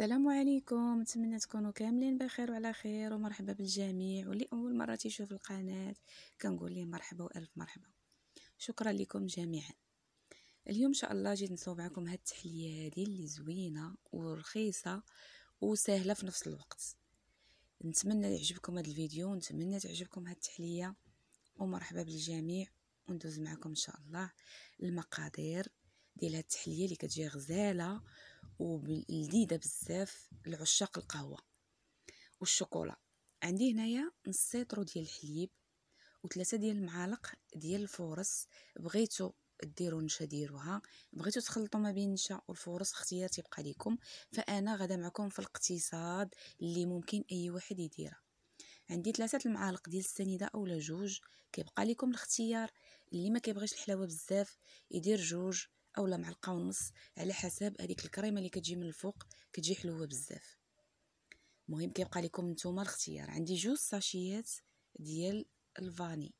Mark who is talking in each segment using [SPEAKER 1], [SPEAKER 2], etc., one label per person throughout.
[SPEAKER 1] السلام عليكم نتمنى تكونوا كاملين بخير وعلى خير ومرحبا بالجميع واللي اول مره تيشوف القناه كنقول ليه مرحبا والف مرحبا شكرا لكم جميعا اليوم ان شاء الله جيت نصوب معكم هاد التحليه هادي اللي زوينه ورخيصه وسهله في نفس الوقت نتمنى يعجبكم هاد الفيديو ونتمنى تعجبكم هاد التحليه ومرحبا بالجميع وندوز معكم ان شاء الله المقادير ديال هاد التحليه اللي كتجي غزاله ولذيذه بزاف لعشاق القهوه والشوكولا عندي هنايا نص سيترو ديال الحليب وثلاثه ديال المعالق ديال الفورس بغيتو ديروا نشا ديروها بغيتو تخلطو ما بين النشا والفورس اختيار تيبقى ليكم فانا غدا معكم في الاقتصاد اللي ممكن اي واحد يديرها عندي ثلاثه المعالق ديال السنيده اولا جوج كيبقى لكم الاختيار اللي ما كيبغيش الحلاوه بزاف يدير جوج اولا معلقه ونص على حسب هذيك الكريمه اللي كتجي من الفوق كتجي حلوه بزاف المهم كيبقى لكم نتوما الاختيار عندي جوج ساشيات ديال الفاني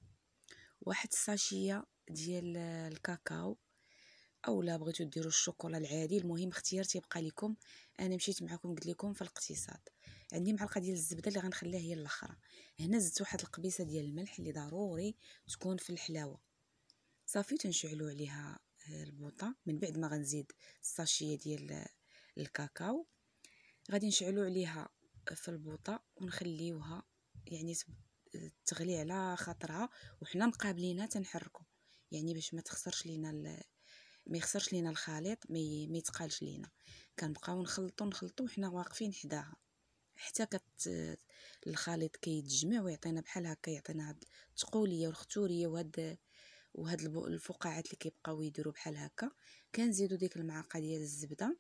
[SPEAKER 1] واحد الساشيه ديال الكاكاو اولا بغيتو ديروا الشوكولا العادي المهم اختيار تيبقى لكم انا مشيت معكم قلت لكم في الاقتصاد عندي معلقه ديال الزبده اللي غنخليها هي الاخرى هنا زدت واحد القبيصه ديال الملح اللي ضروري تكون في الحلاوه صافي تنشعلوا عليها البوطه من بعد ما غنزيد الساشيه ديال الكاكاو غادي نشعلو عليها في البوطه ونخليوها يعني تغلي على خاطرها وحنا مقابلينها تنحركو يعني باش ما تخسرش لينا ما يخسرش لينا الخليط ما يتقالش لينا كنبقاو نخلطو نخلطو وحنا واقفين حداها حتى كت الخليط كيتجمع ويعطينا بحال هكا يعطينا هاد التقوليه والختوريه وهاد وهاد الفقاعات اللي كيبقاو يديروا بحال هكا كنزيدوا ديك المعلقه ديال الزبده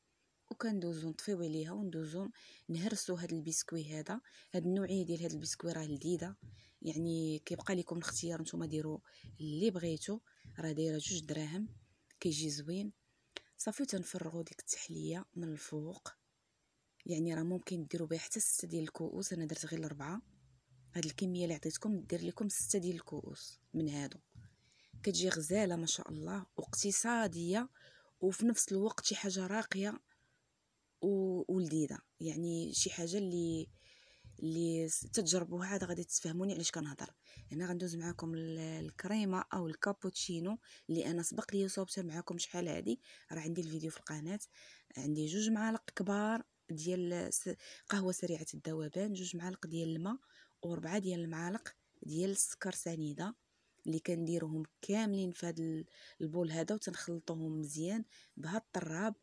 [SPEAKER 1] وكندوزو نطفيو عليها وندوزو نهرسو هاد البسكوي هذا هاد النوعيه ديال هاد البسكوي راه لذيذه يعني كيبقى لكم الاختيار نتوما ديروا اللي بغيتو راه دايره جوج دراهم كيجي زوين صافي تنفرغوا ديك التحليه من الفوق يعني راه ممكن ديروا بها حتى سته ديال الكؤوس انا درت غير الاربعه هاد الكميه اللي عطيتكم دير لكم سته ديال الكؤوس من هادو كتجي غزاله ما شاء الله واقتصاديه وفي نفس الوقت شي حاجه راقيه ولذيذه يعني شي حاجه اللي اللي تجربوها عاد غادي تفهموني علاش كنهضر هنا غندوز معكم الكريمه او الكابوتشينو اللي انا سبق لي صوبتها معكم شحال هادي راه عندي الفيديو في القناه عندي جوج معالق كبار ديال قهوه سريعه الذوبان جوج معالق ديال الماء وربعه ديال المعالق ديال السكر سنيده اللي كنديروهم كاملين في هذا البول هذا وتنخلطوهم مزيان بهاد الطراب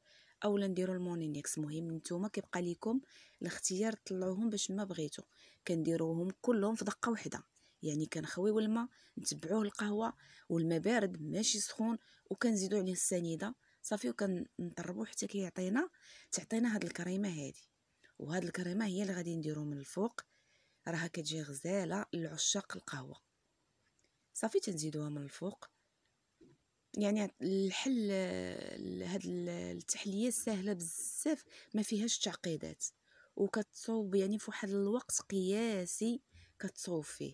[SPEAKER 1] اولا نديرو المونينيكس مهم نتوما كيبقى لكم الاختيار طلعوهم باش ما بغيتو كنديروهم كلهم في دقه واحده يعني كنخويو الماء نتبعوه القهوه والماء بارد ماشي سخون وكنزيدو عليه السنيده صافي وكنطربو حتى كيعطينا تعطينا هاد الكريمه هادي وهاد الكريمه هي اللي غادي نديرو من الفوق راها كتجي غزاله لعشاق القهوه صافي تنزيدوها من الفوق يعني الحل هاد التحليه سهله بزاف ما فيهاش تعقيدات وكتصوب يعني في واحد الوقت قياسي كتصوب فيه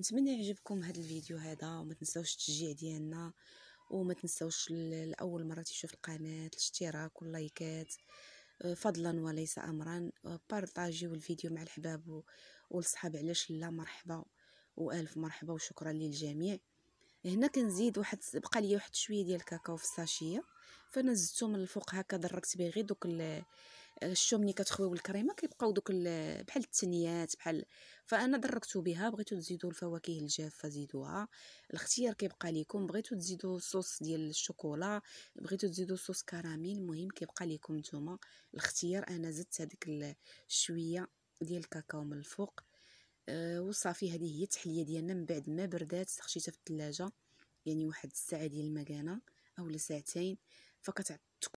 [SPEAKER 1] نتمنى يعجبكم هذا الفيديو هذا وما تنساوش التشجيع ديالنا وما تنساوش لاول مره تشوف القناه الاشتراك واللايكات أه، فضلا وليس امرا أه، بارطاجيو الفيديو مع الحباب والصحاب علاش لا مرحبا والف مرحبا وشكرا للجميع هنا كنزيد واحد بقى لي واحد شويه ديال الكاكاو في الساشيه فانا من الفوق هكا دركت به غير دوك الشوم ملي كتخويو الكريمه كيبقاو دوك بحال التنيات بحال فانا دركتو بها بغيتو تزيدوا الفواكه الجافه زيدوها الاختيار كيبقى ليكم بغيتو تزيدوا صوص ديال الشوكولا بغيتو تزيدوا صوص كراميل المهم كيبقى ليكم نتوما الاختيار انا زدت هذيك شويه ديال الكاكاو من الفوق آه، وصافي هذه هي التحليه ديالنا من بعد ما بردات خشيتها في الثلاجه يعني واحد الساعه ديال المكانه اولا ساعتين فكتعطي